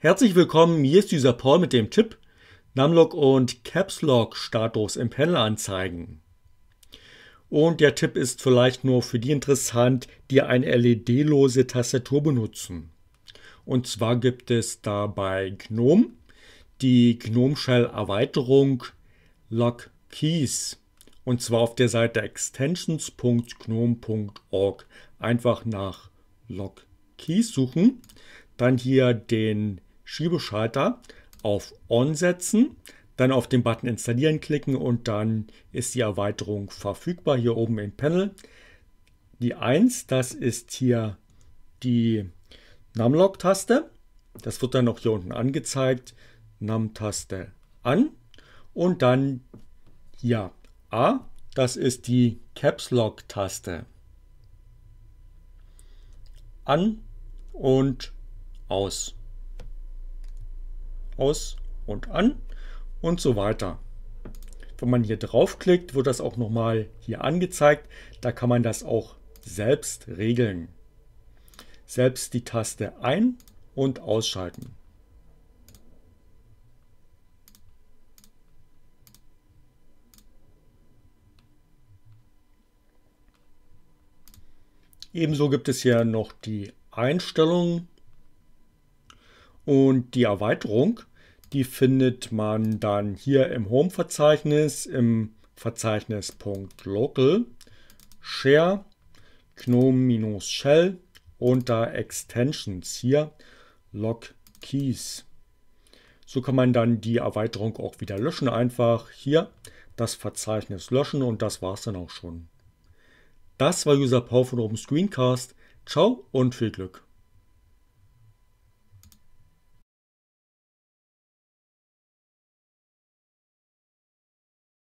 Herzlich willkommen, hier ist dieser Paul mit dem Tipp, Namlock und Caps Lock Status im Panel anzeigen. Und der Tipp ist vielleicht nur für die interessant, die eine LED-lose Tastatur benutzen. Und zwar gibt es da bei GNOME die GNOME Shell Erweiterung Lock Keys. Und zwar auf der Seite extensions.gnome.org einfach nach Lock Keys suchen, dann hier den Schiebeschalter auf On setzen, dann auf den Button Installieren klicken und dann ist die Erweiterung verfügbar hier oben im Panel. Die 1, das ist hier die Numlock-Taste. Das wird dann noch hier unten angezeigt. Num-Taste an und dann hier A, das ist die Caps Lock-Taste. An und aus aus und an und so weiter. Wenn man hier draufklickt, wird das auch nochmal hier angezeigt. Da kann man das auch selbst regeln. Selbst die Taste ein- und ausschalten. Ebenso gibt es hier noch die Einstellungen und die Erweiterung. Die findet man dann hier im Home-Verzeichnis, im Verzeichnis.local, share, gnome-shell unter Extensions hier, log keys. So kann man dann die Erweiterung auch wieder löschen. Einfach hier das Verzeichnis löschen und das war es dann auch schon. Das war User Power von OpenScreencast. Ciao und viel Glück.